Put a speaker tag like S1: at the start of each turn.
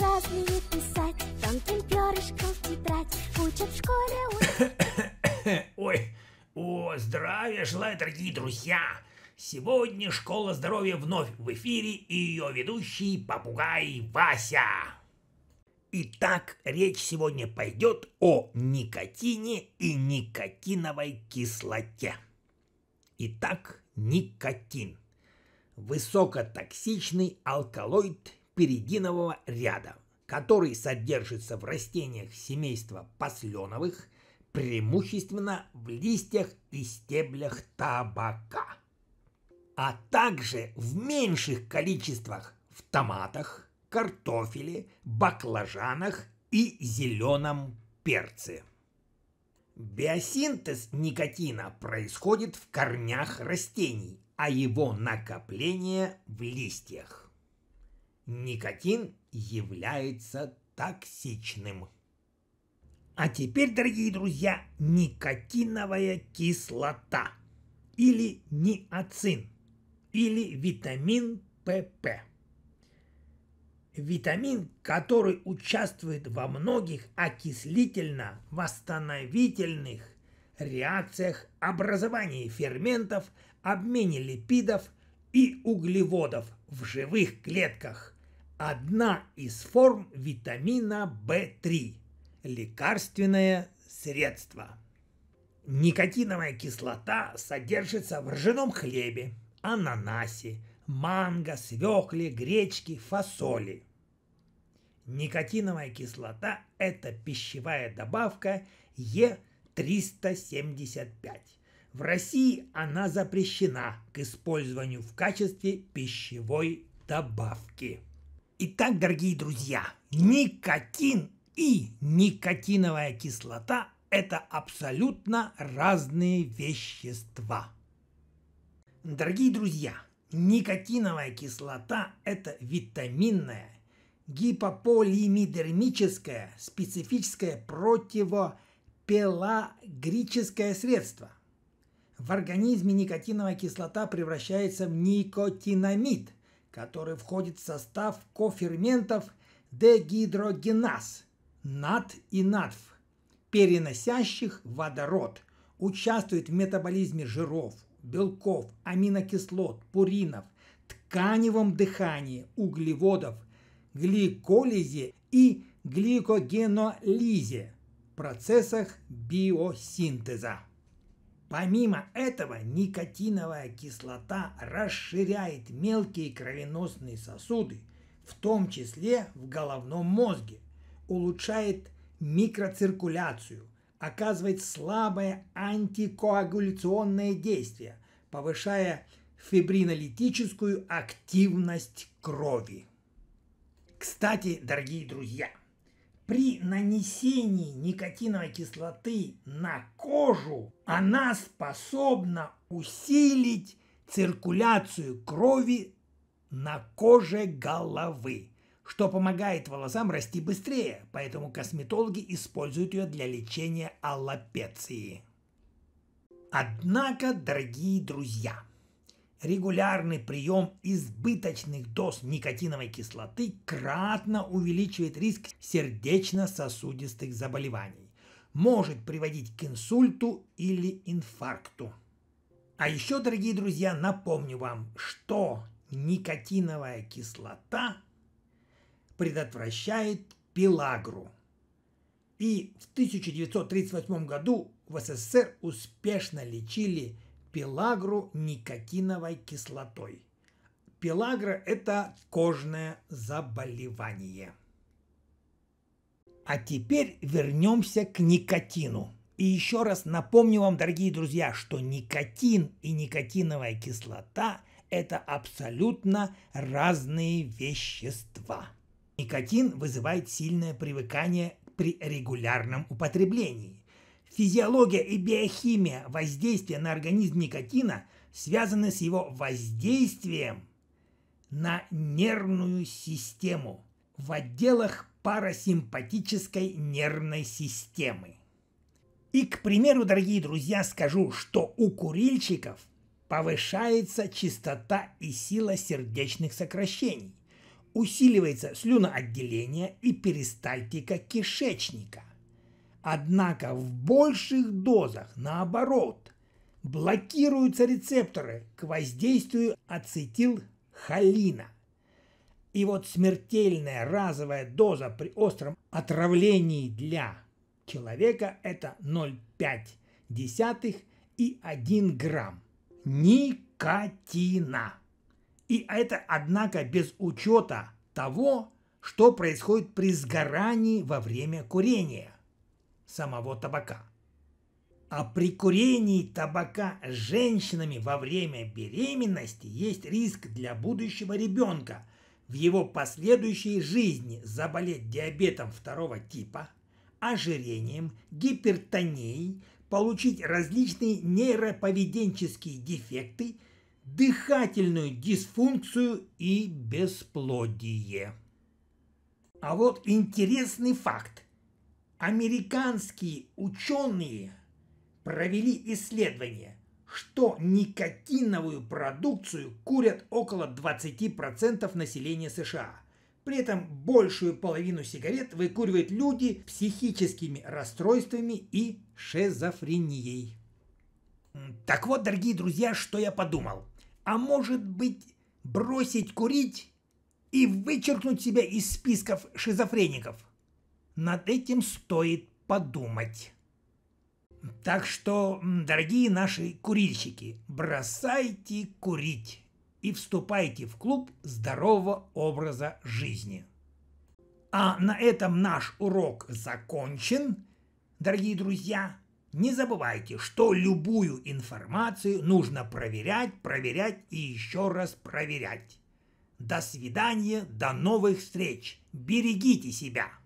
S1: разные писать, тонким перышком тетрадь, учат в школе... Ой, о, здравия желаю, дорогие друзья! Сегодня «Школа здоровья» вновь в эфире и ее ведущий попугай Вася. Итак, речь сегодня пойдет о никотине и никотиновой кислоте. Итак, никотин – высокотоксичный алкалоид перидинового ряда, который содержится в растениях семейства посленовых, преимущественно в листьях и стеблях табака, а также в меньших количествах в томатах, картофеле, баклажанах и зеленом перце. Биосинтез никотина происходит в корнях растений, а его накопление в листьях никотин является токсичным. А теперь, дорогие друзья, никотиновая кислота или ниацин или витамин ПП. Витамин, который участвует во многих окислительно-восстановительных реакциях образования ферментов, обмене липидов – и углеводов в живых клетках – одна из форм витамина В3 – лекарственное средство. Никотиновая кислота содержится в ржаном хлебе, ананасе, манго, свекле, гречке, фасоли. Никотиновая кислота – это пищевая добавка Е375. В России она запрещена к использованию в качестве пищевой добавки. Итак, дорогие друзья, никотин и никотиновая кислота – это абсолютно разные вещества. Дорогие друзья, никотиновая кислота – это витаминная, гипополимидермическое специфическое противопелагрическое средство – в организме никотиновая кислота превращается в никотинамид, который входит в состав коферментов дегидрогеназ, НАД и НАДФ, переносящих водород, участвует в метаболизме жиров, белков, аминокислот, пуринов, тканевом дыхании, углеводов, гликолизе и гликогенолизе, процессах биосинтеза. Помимо этого, никотиновая кислота расширяет мелкие кровеносные сосуды, в том числе в головном мозге, улучшает микроциркуляцию, оказывает слабое антикоагуляционное действие, повышая фибринолитическую активность крови. Кстати, дорогие друзья – при нанесении никотиновой кислоты на кожу она способна усилить циркуляцию крови на коже головы, что помогает волосам расти быстрее, поэтому косметологи используют ее для лечения аллопеции. Однако, дорогие друзья, Регулярный прием избыточных доз никотиновой кислоты кратно увеличивает риск сердечно-сосудистых заболеваний, может приводить к инсульту или инфаркту. А еще, дорогие друзья, напомню вам, что никотиновая кислота предотвращает пелагру. И в 1938 году в СССР успешно лечили пелагру никотиновой кислотой. Пелагра – это кожное заболевание. А теперь вернемся к никотину. И еще раз напомню вам, дорогие друзья, что никотин и никотиновая кислота – это абсолютно разные вещества. Никотин вызывает сильное привыкание при регулярном употреблении. Физиология и биохимия воздействия на организм никотина связаны с его воздействием на нервную систему в отделах парасимпатической нервной системы. И, к примеру, дорогие друзья, скажу, что у курильщиков повышается частота и сила сердечных сокращений, усиливается слюноотделение и перистальтика кишечника. Однако в больших дозах, наоборот, блокируются рецепторы к воздействию ацетилхолина. И вот смертельная разовая доза при остром отравлении для человека это 0,5 и 1 грамм. Никотина. И это, однако, без учета того, что происходит при сгорании во время курения самого табака. А при курении табака женщинами во время беременности есть риск для будущего ребенка в его последующей жизни заболеть диабетом второго типа, ожирением, гипертонией, получить различные нейроповеденческие дефекты, дыхательную дисфункцию и бесплодие. А вот интересный факт американские ученые провели исследование, что никотиновую продукцию курят около 20% населения США. При этом большую половину сигарет выкуривают люди с психическими расстройствами и шизофренией. Так вот, дорогие друзья, что я подумал. А может быть, бросить курить и вычеркнуть себя из списков шизофреников – над этим стоит подумать. Так что, дорогие наши курильщики, бросайте курить и вступайте в клуб здорового образа жизни. А на этом наш урок закончен. Дорогие друзья, не забывайте, что любую информацию нужно проверять, проверять и еще раз проверять. До свидания, до новых встреч. Берегите себя.